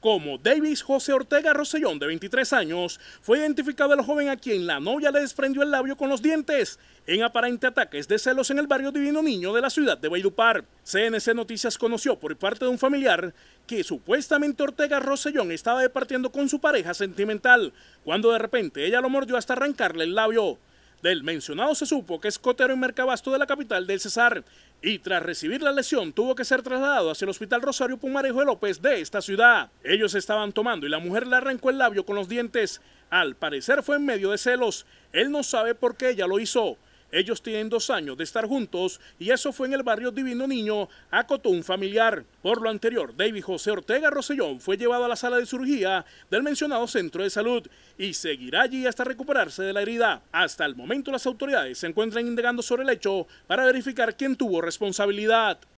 como Davis José Ortega Rosellón, de 23 años, fue identificado el joven a quien la novia le desprendió el labio con los dientes en aparente ataques de celos en el barrio Divino Niño de la ciudad de Bailupar. CNC Noticias conoció por parte de un familiar que supuestamente Ortega Rosellón estaba departiendo con su pareja sentimental, cuando de repente ella lo mordió hasta arrancarle el labio del mencionado se supo que es cotero en Mercabasto de la capital del Cesar y tras recibir la lesión tuvo que ser trasladado hacia el Hospital Rosario Pumarejo de López de esta ciudad. Ellos estaban tomando y la mujer le arrancó el labio con los dientes. Al parecer fue en medio de celos. Él no sabe por qué ella lo hizo. Ellos tienen dos años de estar juntos y eso fue en el barrio Divino Niño, acotó un familiar. Por lo anterior, David José Ortega Rosellón fue llevado a la sala de cirugía del mencionado centro de salud y seguirá allí hasta recuperarse de la herida. Hasta el momento las autoridades se encuentran indagando sobre el hecho para verificar quién tuvo responsabilidad.